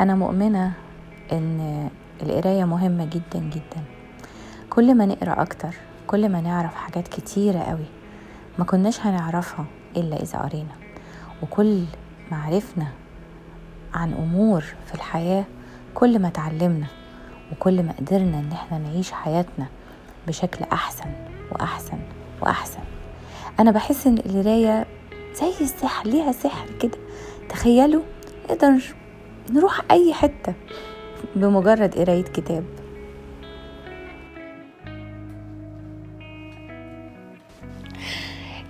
أنا مؤمنة إن القراية مهمة جدا جدا كل ما نقرأ أكتر كل ما نعرف حاجات كتيرة قوي ما كناش هنعرفها إلا إذا قرينا وكل ما عرفنا عن أمور في الحياة كل ما اتعلمنا وكل ما قدرنا إن احنا نعيش حياتنا بشكل أحسن وأحسن وأحسن أنا بحس إن القراية زي السحر ليها سحر كده تخيلوا نقدر نروح أي حتة بمجرد قراية كتاب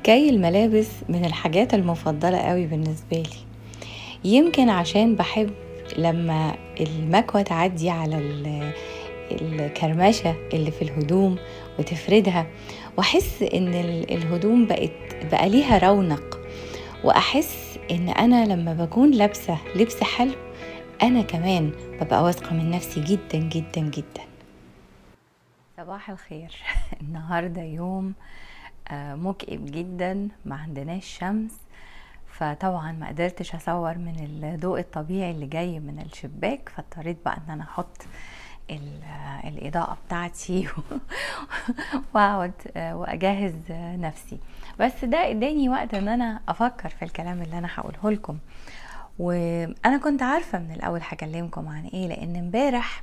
كي الملابس من الحاجات المفضلة قوي بالنسبة لي يمكن عشان بحب لما المكوة تعدي على الكرمشة اللي في الهدوم وتفردها واحس ان الهدوم بقت بقى ليها رونق واحس ان انا لما بكون لابسه لبس حلو أنا كمان ببقى واثقة من نفسي جدا جدا جدا صباح الخير النهاردة يوم آه، مكئب جدا ما عندناش شمس فطبعا ما قدرتش اصور من الضوء الطبيعي اللي جاي من الشباك فاضطريت بقى ان انا احط الاضاءه بتاعتي واقعد آه، واجهز نفسي بس ده اداني وقت ان انا افكر في الكلام اللي انا هقوله لكم وانا كنت عارفه من الاول هكلمكم عن ايه لان امبارح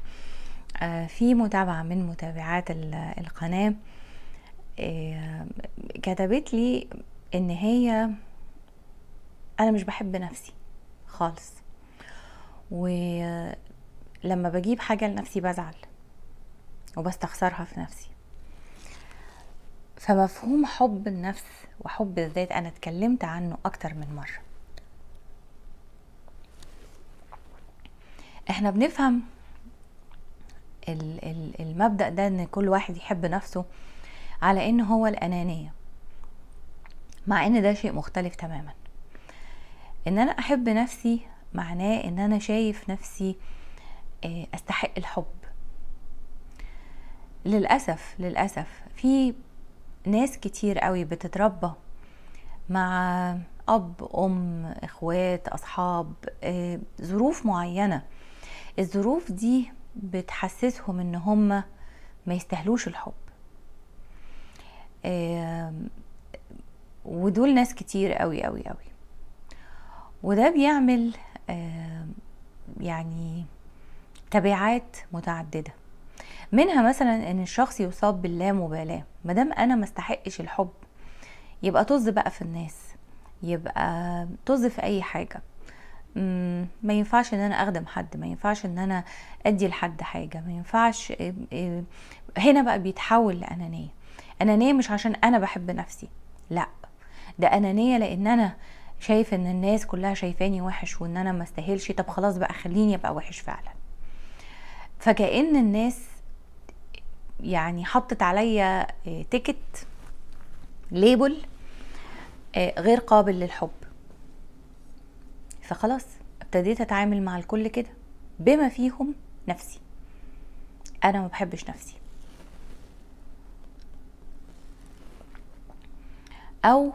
آه، في متابعه من متابعات القناه آه، كتبت لي ان هي انا مش بحب نفسي خالص ولما بجيب حاجه لنفسي بزعل وبستخسرها في نفسي فمفهوم حب النفس وحب الذات انا اتكلمت عنه اكتر من مره احنا بنفهم المبدأ ده ان كل واحد يحب نفسه على ان هو الانانية مع ان ده شيء مختلف تماما ان انا احب نفسي معناه ان انا شايف نفسي آه، استحق الحب للأسف للأسف في ناس كتير قوي بتتربى مع أب أم إخوات أصحاب آه، ظروف معينة الظروف دي بتحسسهم ان هم ما يستاهلوش الحب ودول ناس كتير قوي قوي قوي وده بيعمل يعني تبعات متعدده منها مثلا ان الشخص يصاب باللامبالاه مادام انا ما استحقش الحب يبقى طز بقى في الناس يبقى طز في اي حاجه ما ينفعش ان انا اخدم حد ما ينفعش ان انا ادي لحد حاجه ما ينفعش آه، آه، هنا بقى بيتحول لانانيه انانيه مش عشان انا بحب نفسي لا ده انانيه لان انا شايف ان الناس كلها شايفاني وحش وان انا ما استاهلش طب خلاص بقى خليني ابقى وحش فعلا فكأن الناس يعني حطت عليا تيكت آه، ليبل غير قابل للحب فخلاص ابتديت اتعامل مع الكل كده بما فيهم نفسي انا ما بحبش نفسي او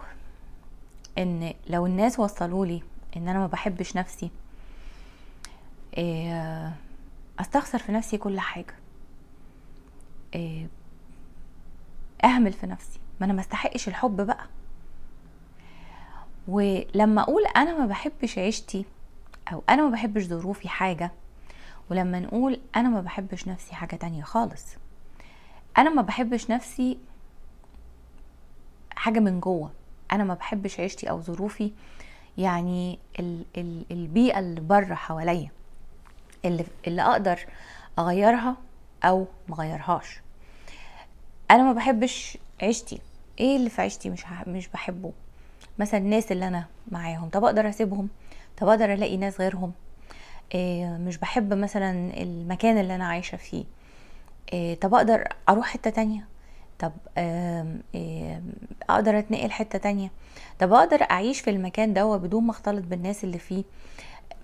ان لو الناس وصلوا لي ان انا ما بحبش نفسي آه، استخسر في نفسي كل حاجه آه، اهمل في نفسي ما انا ما استحقش الحب بقى ولما اقول انا ما بحبش عيشتي او انا ما بحبش ظروفي حاجه ولما نقول انا ما بحبش نفسي حاجه تانية خالص انا ما بحبش نفسي حاجه من جوه انا ما بحبش عيشتي او ظروفي يعني ال ال البيئه اللي بره حواليا اللي اللي اقدر اغيرها او مغيرهاش انا ما بحبش عيشتي ايه اللي في عيشتي مش مش بحبه مثلا الناس اللي انا معاهم طب اقدر اسيبهم طب اقدر الاقي ناس غيرهم آه، مش بحب مثلا المكان اللي انا عايشه فيه آه، طب اقدر اروح حته تانية طب اقدر اتنقل حته تانية طب اقدر اعيش في المكان ده بدون ما اختلط بالناس اللي فيه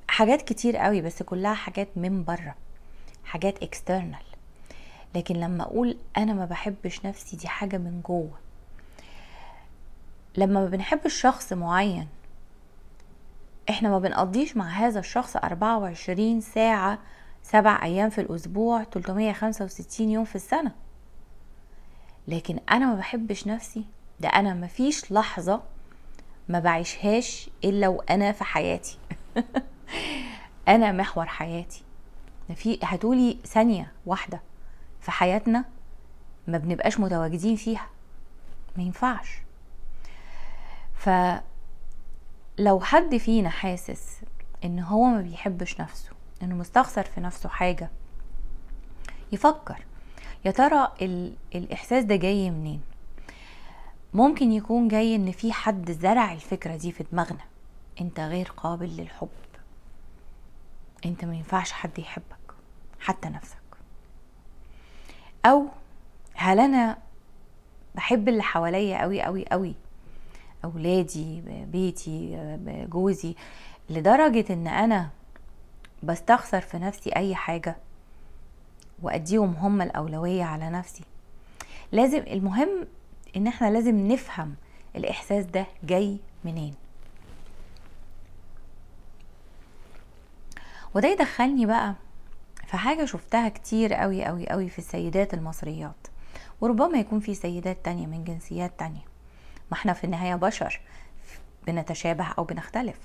حاجات كتير قوي بس كلها حاجات من بره حاجات اكسترنال لكن لما اقول انا ما بحبش نفسي دي حاجه من جوه لما ما بنحب الشخص معين احنا ما بنقضيش مع هذا الشخص 24 ساعة سبع ايام في الاسبوع 365 يوم في السنة لكن انا ما بحبش نفسي ده انا ما فيش لحظة ما بعيشهاش الا وانا في حياتي انا محور حياتي في هتقولي ثانية واحدة في حياتنا ما بنبقاش متواجدين فيها ما ينفعش فلو حد فينا حاسس ان هو ما بيحبش نفسه انه مستخسر في نفسه حاجة يفكر يا ترى الاحساس ده جاي منين ممكن يكون جاي ان في حد زرع الفكرة دي في دماغنا انت غير قابل للحب انت ما ينفعش حد يحبك حتى نفسك او هل انا بحب اللي حواليا قوي قوي قوي اولادي بيتي جوزي لدرجه ان انا بستخسر في نفسي اي حاجه واديهم هم الاولويه على نفسي لازم المهم ان احنا لازم نفهم الاحساس ده جاي منين وده يدخلني بقى في حاجه شفتها كتير قوي قوي قوي في السيدات المصريات وربما يكون في سيدات تانية من جنسيات تانية ما احنا في النهاية بشر بنتشابه أو بنختلف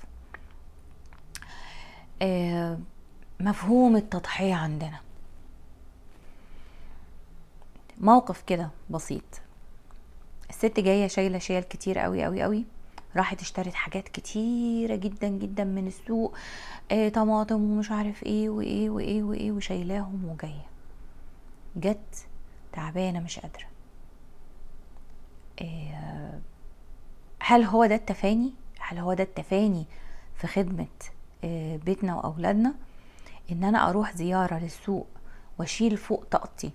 آه، مفهوم التضحية عندنا موقف كده بسيط الست جاية شايلة شيل كتير قوي قوي قوي راحت اشترت حاجات كتيرة جدا جدا من السوق ايه طماطم ومش عارف ايه وايه وايه وايه وشايلاهم وجاية جت تعبانة مش قادرة ايه هل هو ده التفاني هل هو ده التفاني في خدمة آه، بيتنا وأولادنا إن أنا أروح زيارة للسوق وأشيل فوق طاقتي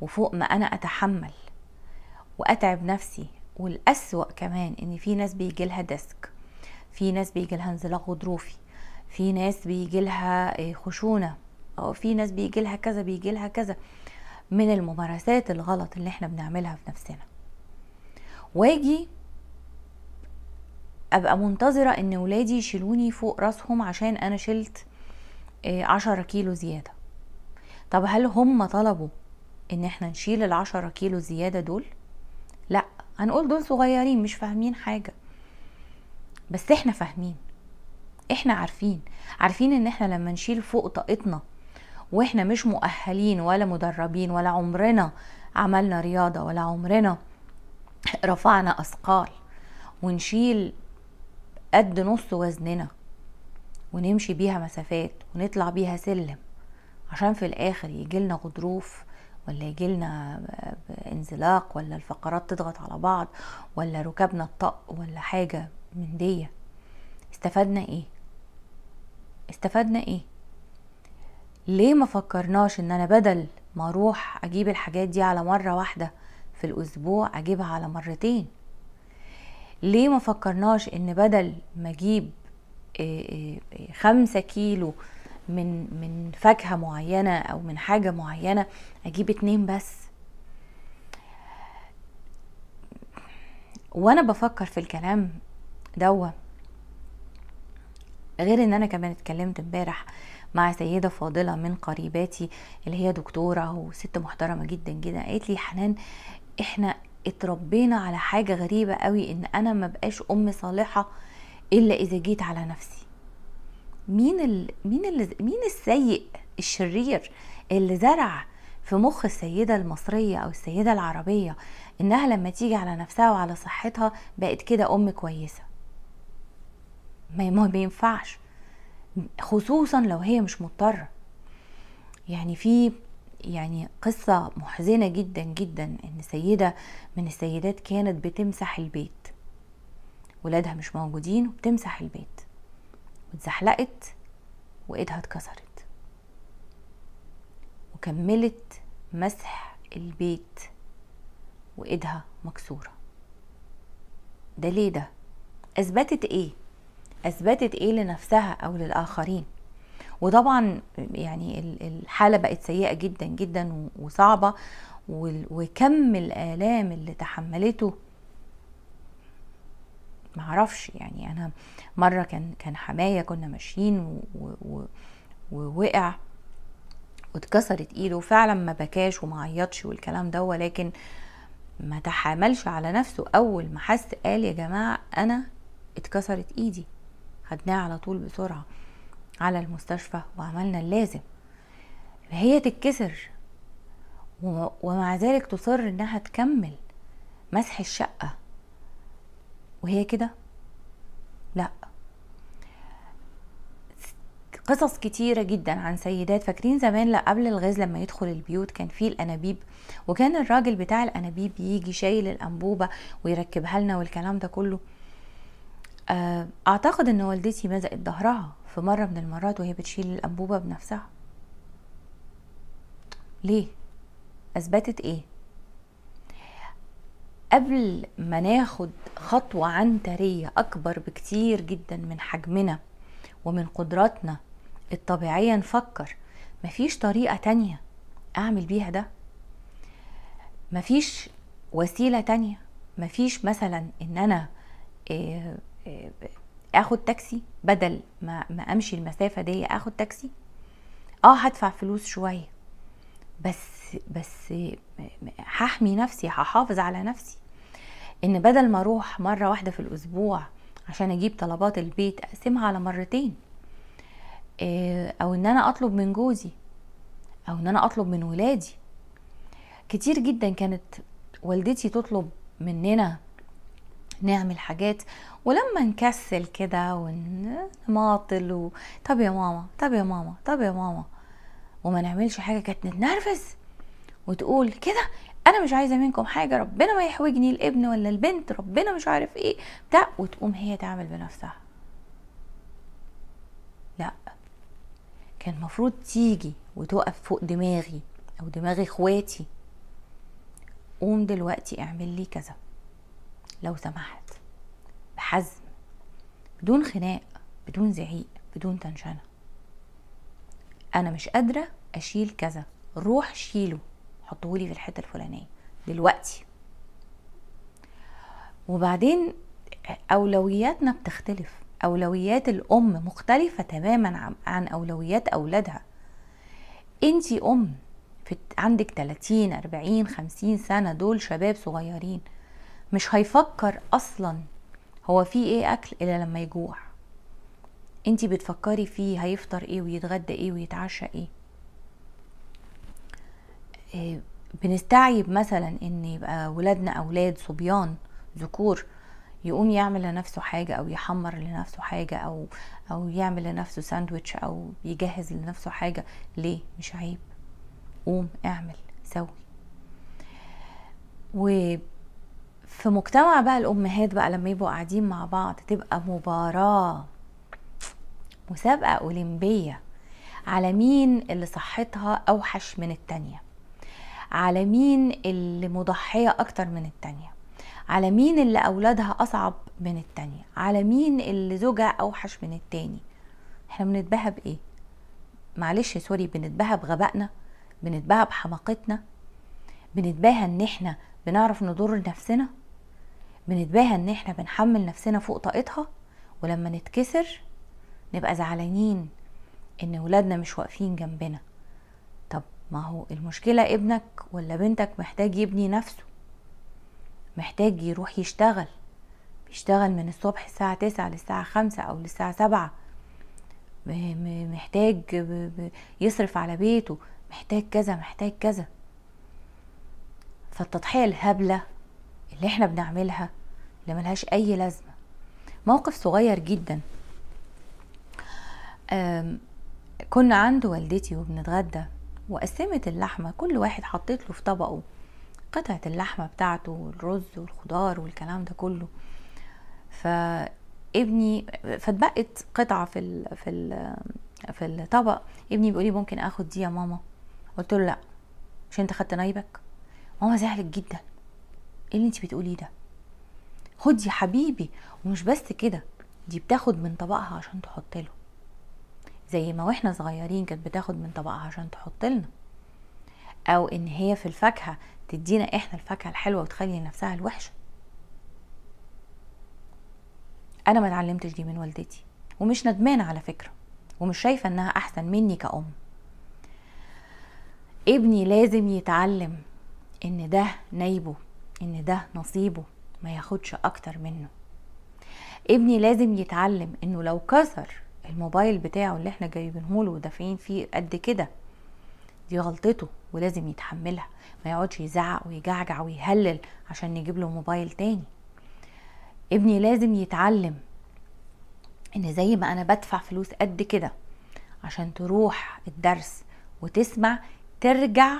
وفوق ما أنا أتحمل وأتعب نفسي والأسوأ كمان إن في ناس بيجيلها ديسك في ناس بيجيلها انزلاق غضروفي في ناس بيجيلها آه، خشونة أو في ناس بيجيلها كذا بيجيلها كذا من الممارسات الغلط اللي احنا بنعملها في نفسنا واجي ابقى منتظره ان ولادي يشيلوني فوق راسهم عشان انا شلت آه، عشرة كيلو زياده طب هل هم طلبوا ان احنا نشيل العشرة كيلو زياده دول لا هنقول دول صغيرين مش فاهمين حاجه بس احنا فاهمين احنا عارفين عارفين ان احنا لما نشيل فوق طاقتنا واحنا مش مؤهلين ولا مدربين ولا عمرنا عملنا رياضه ولا عمرنا رفعنا اثقال ونشيل قد نص وزننا ونمشي بيها مسافات ونطلع بيها سلم عشان في الاخر يجيلنا غضروف ولا يجيلنا انزلاق ولا الفقرات تضغط على بعض ولا ركبنا الطق ولا حاجه من دي استفدنا ايه استفدنا ايه ليه ما فكرناش ان انا بدل ما اروح اجيب الحاجات دي على مره واحده في الاسبوع اجيبها على مرتين ليه ما فكرناش ان بدل ما اجيب آه، آه، آه، خمسة كيلو من من فاكهة معينة او من حاجة معينة اجيب اتنين بس وانا بفكر في الكلام دوا غير ان انا كمان اتكلمت امبارح مع سيده فاضله من قريباتي اللي هي دكتوره وست محترمه جدا جدا قالت لي حنان احنا اتربينا على حاجة غريبة قوي ان انا ما بقاش ام صالحة الا اذا جيت على نفسي مين ال... مين ال... مين السيء الشرير اللي زرع في مخ السيدة المصرية أو السيدة العربية إنها لما تيجي على نفسها وعلى صحتها بقت كده أم كويسة ما بينفعش خصوصا لو هي مش مضطرة يعني في يعني قصة محزنة جدا جدا ان سيدة من السيدات كانت بتمسح البيت ولادها مش موجودين وبتمسح البيت واتزحلقت وايدها اتكسرت وكملت مسح البيت وايدها مكسورة ده ليه ده اثبتت ايه اثبتت ايه لنفسها او للاخرين وطبعا يعني الحاله بقت سيئه جدا جدا وصعبه وكم الالام اللي تحملته معرفش يعني انا مره كان كان حمايه كنا ماشيين ووقع واتكسرت ايده فعلا ما بكاش وما عيطش والكلام ده ولكن ما تحاملش على نفسه اول ما حس قال يا جماعه انا اتكسرت ايدي خدناه على طول بسرعه على المستشفى وعملنا اللازم هي تتكسر ومع ذلك تصر انها تكمل مسح الشقة وهي كده لا قصص كتيرة جدا عن سيدات فاكرين زمان لا قبل الغاز لما يدخل البيوت كان في الأنابيب وكان الراجل بتاع الأنابيب يجي شايل الأنبوبة ويركبها لنا والكلام ده كله آه، أعتقد أن والدتي مزقت ظهرها في مرة من المرات وهي بتشيل الأنبوبة بنفسها ليه؟ أثبتت إيه؟ قبل ما ناخد خطوة عنترية أكبر بكتير جدا من حجمنا ومن قدراتنا الطبيعية نفكر مفيش طريقة تانية أعمل بيها ده مفيش وسيلة تانية مفيش مثلا إن أنا آه، آه، اخد تاكسي بدل ما, ما امشي المسافه دي اخد تاكسي اه هدفع فلوس شويه بس بس هحمي نفسي هحافظ على نفسي ان بدل ما اروح مره واحده في الاسبوع عشان اجيب طلبات البيت اقسمها على مرتين آه، او ان انا اطلب من جوزي او ان انا اطلب من ولادي كتير جدا كانت والدتي تطلب مننا نعمل حاجات ولما نكسل كده ونماطل و... طب يا ماما طب يا ماما طب يا ماما وما نعملش حاجه كانت نتنرفز وتقول كده انا مش عايزه منكم حاجه ربنا ما يحوجني الابن ولا البنت ربنا مش عارف ايه بتاع وتقوم هي تعمل بنفسها لا كان المفروض تيجي وتقف فوق دماغي او دماغ اخواتي قوم دلوقتي اعمل لي كذا لو سمحت بحزم بدون خناق بدون زعيق بدون تنشنة أنا مش قادرة أشيل كذا روح شيله حطهولي في الحتة الفلانية دلوقتي وبعدين أولوياتنا بتختلف أولويات الأم مختلفة تماما عن أولويات أولادها أنتي أم في عندك 30 40 50 سنة دول شباب صغيرين مش هيفكر اصلا هو في ايه اكل الا لما يجوع انتي بتفكري فيه هيفطر ايه ويتغدى ايه ويتعشى ايه, إيه، بنستعيب مثلا ان يبقى ولادنا اولاد صبيان ذكور يقوم يعمل لنفسه حاجة أو يحمر لنفسه حاجة أو أو يعمل لنفسه ساندويتش أو يجهز لنفسه حاجة ليه مش عيب قوم اعمل سوي في مجتمع بقى الامهات بقى لما يبقوا قاعدين مع بعض تبقى مباراه مسابقه اولمبيه على مين اللي صحتها اوحش من التانيه على مين اللي مضحيه اكتر من التانيه على مين اللي اولادها اصعب من التانيه على مين اللي زوجها اوحش من التاني احنا بنتباهى بايه معلش سوري بنتباهى بغبائنا بنتباهى بحماقتنا بنتباهى ان احنا بنعرف نضر نفسنا بنتباهى ان احنا بنحمل نفسنا فوق طاقتها ولما نتكسر نبقى زعلانين ان ولادنا مش واقفين جنبنا طب ما هو المشكلة ابنك ولا بنتك محتاج يبني نفسه محتاج يروح يشتغل بيشتغل من الصبح الساعة تسعة للساعة خمسة او للساعة سبعة محتاج يصرف على بيته محتاج كذا محتاج كذا فالتضحية الهبلة اللي احنا بنعملها اللي ملهاش اي لازمة موقف صغير جدا كنا عند والدتي وبنتغدى وقسمت اللحمة كل واحد حطيت له في طبقه قطعة اللحمة بتاعته والرز والخضار والكلام ده كله فابني فاتبقت قطعة في ال في ال في الطبق ابني بيقولي ممكن اخد دي يا ماما قلت له لا مش انت خدت نايبك ماما زعلت جدا ايه اللي انت بتقوليه ده خد يا حبيبي ومش بس كده دي بتاخد من طبقها عشان تحط له زي ما واحنا صغيرين كانت بتاخد من طبقها عشان تحط لنا او ان هي في الفاكهه تدينا احنا الفاكهه الحلوه وتخلي نفسها الوحشه انا ما اتعلمتش دي من والدتي ومش ندمانه على فكره ومش شايفه انها احسن مني كأم ابني لازم يتعلم ان ده نايبه ان ده نصيبه ما ياخدش اكتر منه ابني لازم يتعلم انه لو كسر الموبايل بتاعه اللي احنا جايبينه له ودافعين فيه قد كده دي غلطته ولازم يتحملها ما يقعدش يزعق ويجعجع ويهلل عشان نجيب له موبايل تاني ابني لازم يتعلم ان زي ما انا بدفع فلوس قد كده عشان تروح الدرس وتسمع ترجع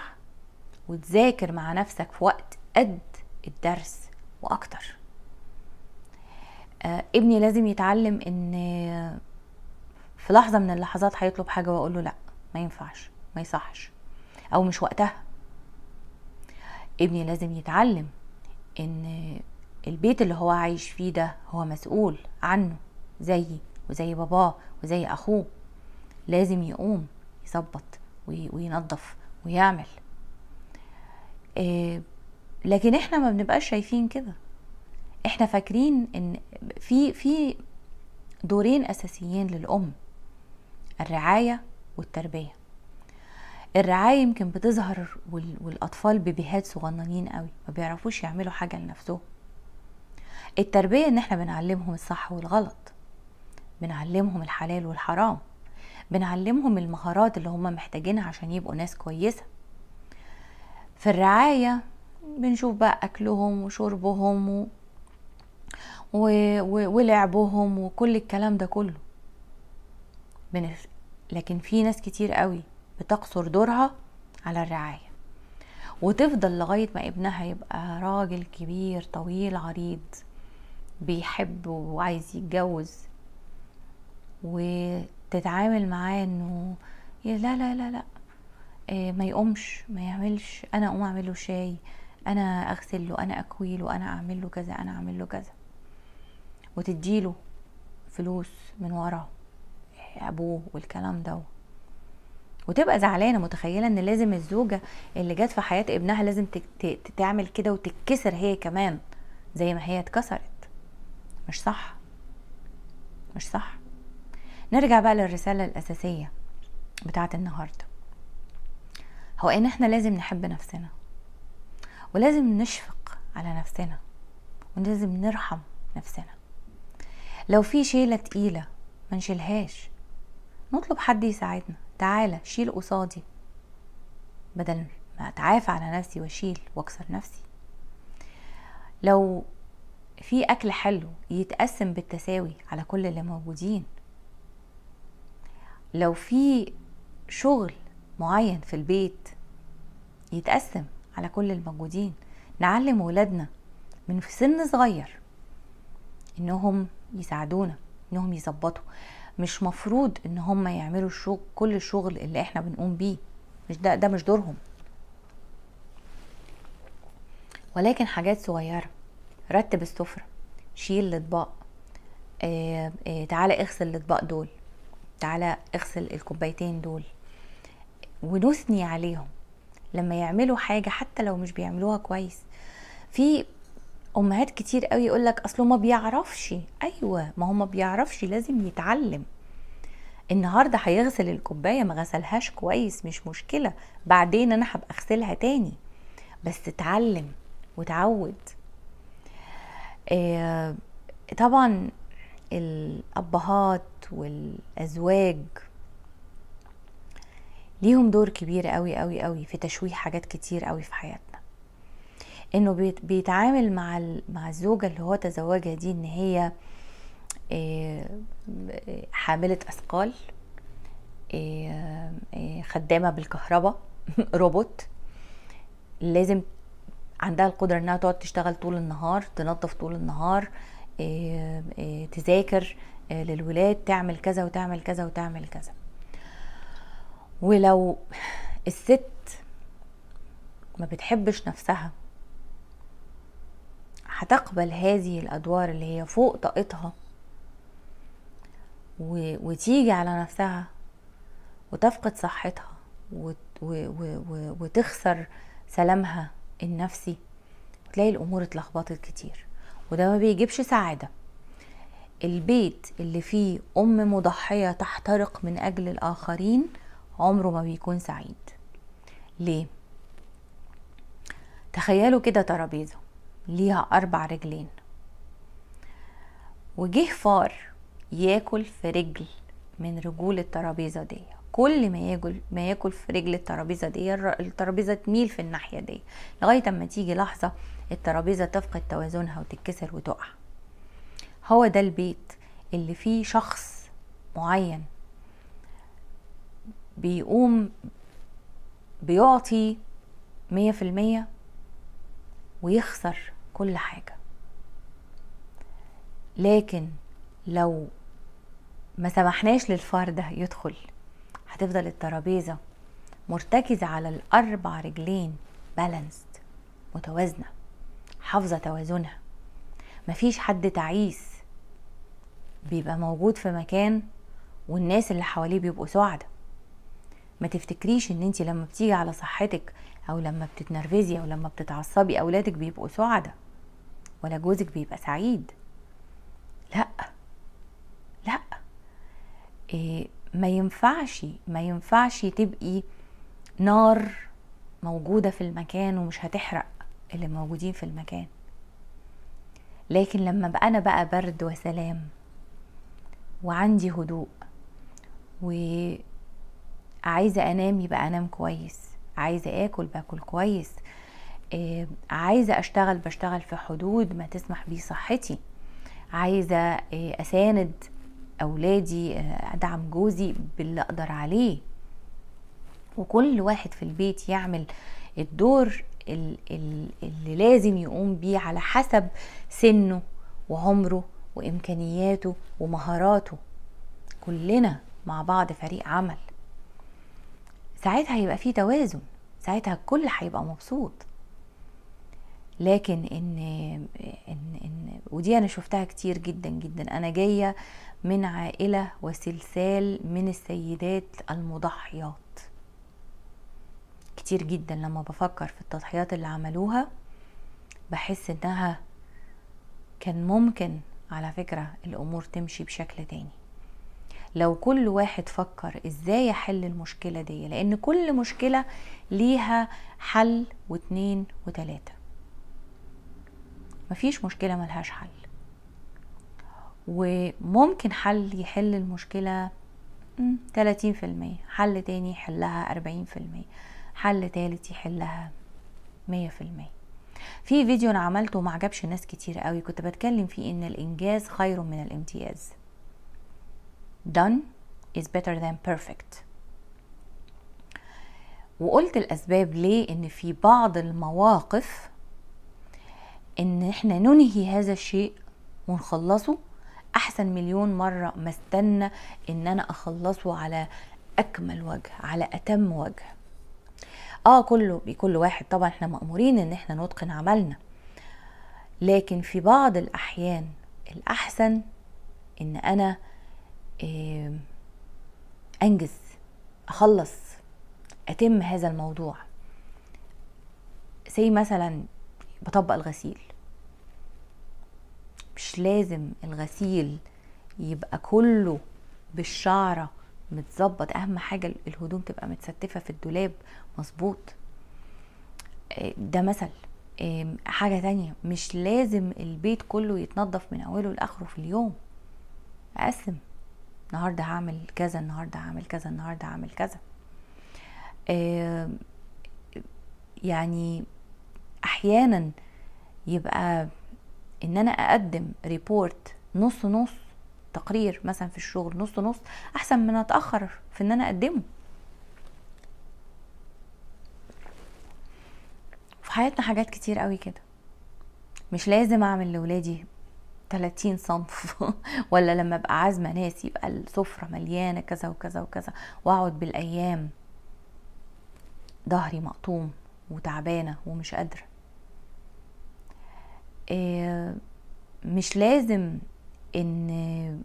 وتذاكر مع نفسك في وقت قد الدرس واكتر آه، ابني لازم يتعلم ان في لحظه من اللحظات هيطلب حاجه واقول له لا ما ينفعش ما يصحش او مش وقتها ابني لازم يتعلم ان البيت اللي هو عايش فيه ده هو مسؤول عنه زيي وزي باباه وزي اخوه لازم يقوم يظبط وينظف ويعمل آه، لكن احنا ما بنبقاش شايفين كده احنا فاكرين ان في في دورين اساسيين للام الرعايه والتربيه الرعايه يمكن بتظهر والاطفال ببيهات صغننين قوي ما بيعرفوش يعملوا حاجه لنفسهم التربيه ان احنا بنعلمهم الصح والغلط بنعلمهم الحلال والحرام بنعلمهم المهارات اللي هم محتاجينها عشان يبقوا ناس كويسه في الرعايه بنشوف بقى اكلهم وشربهم و... و... و... ولعبهم وكل الكلام ده كله بنف... لكن في ناس كتير قوي بتقصر دورها على الرعايه وتفضل لغايه ما ابنها يبقى راجل كبير طويل عريض بيحب وعايز يتجوز وتتعامل معاه انه لا لا لا لا آه، ما يقومش ما يعملش انا اقوم اعمله شاي انا اغسل له انا له انا اعمل له كذا انا اعمل له كذا وتديله فلوس من ورا إيه، ابوه والكلام ده وتبقى زعلانه متخيله ان لازم الزوجه اللي جت في حياه ابنها لازم تعمل كده وتتكسر هي كمان زي ما هي اتكسرت مش صح مش صح نرجع بقى للرساله الاساسيه بتاعت النهارده هو ان احنا لازم نحب نفسنا ولازم نشفق على نفسنا ولازم نرحم نفسنا لو في شيلة تقيلة ما نشيلهاش نطلب حد يساعدنا تعالى شيل قصادي بدل ما اتعافى على نفسي واشيل واكسر نفسي لو في اكل حلو يتقسم بالتساوي على كل اللي موجودين لو في شغل معين في البيت يتقسم على كل الموجودين نعلم ولادنا من في سن صغير انهم يساعدونا انهم يظبطوا مش مفروض ان هم يعملوا الشغل كل الشغل اللي احنا بنقوم بيه مش ده ده مش دورهم ولكن حاجات صغيره رتب السفره شيل الاطباق آه آه تعالى اغسل الاطباق دول تعالى اغسل الكوبايتين دول ونثني عليهم لما يعملوا حاجه حتى لو مش بيعملوها كويس في امهات كتير قوي يقول لك اصله ما بيعرفش ايوه ما هو ما بيعرفش لازم يتعلم النهارده هيغسل الكوبايه ما غسلهاش كويس مش مشكله بعدين انا هبقى اغسلها تاني بس اتعلم وتعود آه، طبعا الابهات والازواج ليهم دور كبير قوي قوي قوي في تشويه حاجات كتير قوي في حياتنا انه بيتعامل مع مع الزوجه اللي هو تزوجها دي ان هي آه، حامله اثقال آه، آه، خدامه بالكهرباء روبوت لازم عندها القدره انها تقعد تشتغل طول النهار تنظف طول النهار تذاكر للولاد تعمل كذا وتعمل كذا وتعمل كذا ولو الست ما بتحبش نفسها هتقبل هذه الادوار اللي هي فوق طاقتها و... وتيجي على نفسها وتفقد صحتها و... وتخسر سلامها النفسي وتلاقي الامور اتلخبطت كتير وده ما بيجيبش سعاده البيت اللي فيه ام مضحيه تحترق من اجل الاخرين عمره ما بيكون سعيد ليه تخيلوا كده ترابيزه ليها اربع رجلين وجه فار ياكل في رجل من رجول الترابيزه دي كل ما ياكل ما ياكل في رجل الترابيزه دي الترابيزه تميل في الناحيه دي لغايه اما تيجي لحظه الترابيزه تفقد توازنها وتتكسر وتقع هو ده البيت اللي فيه شخص معين بيقوم بيعطي مية في المية ويخسر كل حاجة لكن لو ما سمحناش للفار ده يدخل هتفضل الترابيزة مرتكزة على الأربع رجلين بالانسد متوازنة حافظة توازنها مفيش حد تعيس بيبقى موجود في مكان والناس اللي حواليه بيبقوا سعده ما تفتكريش ان انت لما بتيجي على صحتك او لما بتتنرفزي او لما بتتعصبي اولادك بيبقوا سعداء ولا جوزك بيبقى سعيد لا لا إيه ما ينفعش ما ينفعش تبقي نار موجوده في المكان ومش هتحرق اللي موجودين في المكان لكن لما بقى انا بقى برد وسلام وعندي هدوء و عايزه انام يبقى انام كويس عايزه اكل باكل كويس آه، عايزه اشتغل بشتغل في حدود ما تسمح بيه صحتي عايزه آه، اساند اولادي آه، ادعم جوزي باللي اقدر عليه وكل واحد في البيت يعمل الدور اللي لازم يقوم بيه على حسب سنه وعمره وامكانياته ومهاراته كلنا مع بعض فريق عمل ساعتها هيبقى في توازن ساعتها الكل هيبقى مبسوط لكن ان ان ان ودي انا شفتها كتير جدا جدا انا جايه من عائله وسلسال من السيدات المضحيات كتير جدا لما بفكر في التضحيات اللي عملوها بحس انها كان ممكن على فكره الامور تمشي بشكل تاني لو كل واحد فكر ازاي احل المشكله دي لان كل مشكله ليها حل واتنين وتلاته مفيش مشكله ملهاش حل وممكن حل يحل المشكله 30% حل تاني يحلها 40% حل تالت يحلها 100% في فيديو انا عملته ما عجبش ناس كتير قوي كنت بتكلم فيه ان الانجاز خير من الامتياز done is better than perfect وقلت الأسباب ليه إن في بعض المواقف إن إحنا ننهي هذا الشيء ونخلصه أحسن مليون مرة ما استنى إن أنا أخلصه على أكمل وجه على أتم وجه اه كله بكل واحد طبعا احنا مأمورين ان احنا نتقن عملنا لكن في بعض الأحيان الأحسن ان أنا انجز اخلص اتم هذا الموضوع زي مثلا بطبق الغسيل مش لازم الغسيل يبقى كله بالشعره متظبط اهم حاجه الهدوم تبقى متستفه في الدولاب مظبوط آه، ده مثل حاجه تانية مش لازم البيت كله يتنظف من اوله لاخره في اليوم اقسم النهارده هعمل كذا النهارده هعمل كذا النهارده هعمل كذا آه، يعني احيانا يبقى ان انا اقدم ريبورت نص نص تقرير مثلا في الشغل نص نص احسن من اتاخر في ان انا اقدمه في حياتنا حاجات كتير قوي كده مش لازم اعمل لاولادي 30 صنف ولا لما ابقى عازمه ناس يبقى السفره مليانه كذا وكذا وكذا واقعد بالايام ظهري مقطوم وتعبانه ومش قادره آه، مش لازم ان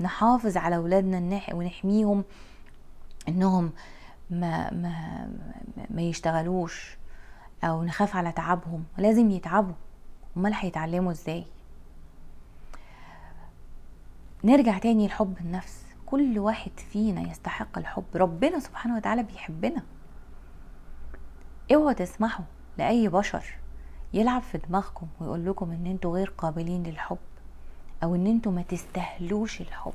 نحافظ على اولادنا ونحميهم انهم ما ما ما يشتغلوش او نخاف على تعبهم لازم يتعبوا امال هيتعلموا ازاي نرجع تاني لحب النفس كل واحد فينا يستحق الحب ربنا سبحانه وتعالى بيحبنا اوعوا تسمحوا لاي بشر يلعب في دماغكم ويقول لكم ان انتوا غير قابلين للحب او ان انتوا ما تستاهلوش الحب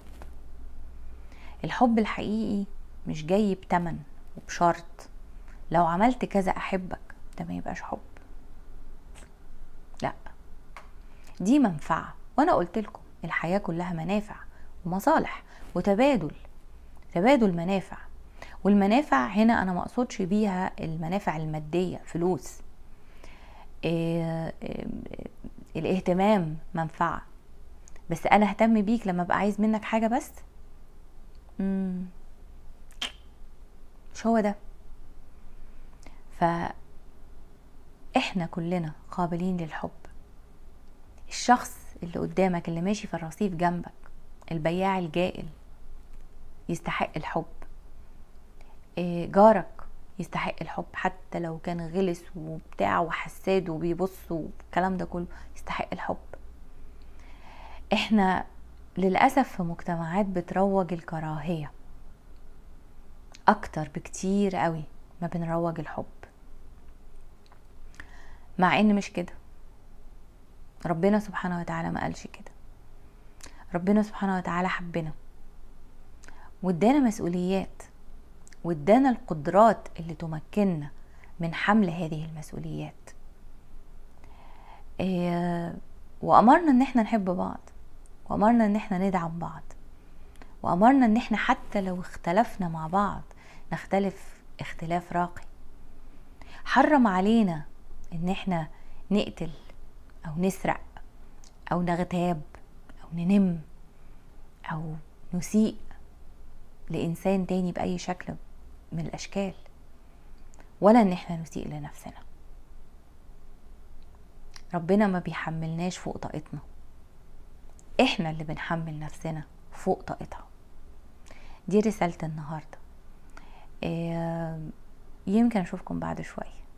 الحب الحقيقي مش جاي بتمن وبشرط لو عملت كذا احبك ده ما يبقاش حب دي منفعه وانا قلت لكم الحياه كلها منافع ومصالح وتبادل تبادل منافع والمنافع هنا انا مقصودش بيها المنافع الماديه فلوس إيه إيه الاهتمام منفعه بس انا اهتم بيك لما ابقى عايز منك حاجه بس مش هو ده فاحنا كلنا قابلين للحب الشخص اللي قدامك اللي ماشي في الرصيف جنبك البياع الجائل يستحق الحب آه، جارك يستحق الحب حتى لو كان غلس وبتاع وحساد وبيبص والكلام ده كله يستحق الحب احنا للأسف في مجتمعات بتروج الكراهية أكتر بكتير قوي ما بنروج الحب مع ان مش كده ربنا سبحانه وتعالى ما قالش كده ربنا سبحانه وتعالى حبنا وادانا مسؤوليات وادانا القدرات اللي تمكننا من حمل هذه المسؤوليات آه، وامرنا ان احنا نحب بعض وامرنا ان احنا ندعم بعض وامرنا ان احنا حتى لو اختلفنا مع بعض نختلف اختلاف راقي حرم علينا ان احنا نقتل أو نسرق أو نغتاب أو ننم أو نسيء لإنسان تاني بأي شكل من الأشكال ولا إن إحنا نسيء لنفسنا ربنا ما بيحملناش فوق طاقتنا إحنا اللي بنحمل نفسنا فوق طاقتها دي رسالة النهاردة آه، يمكن أشوفكم بعد شوية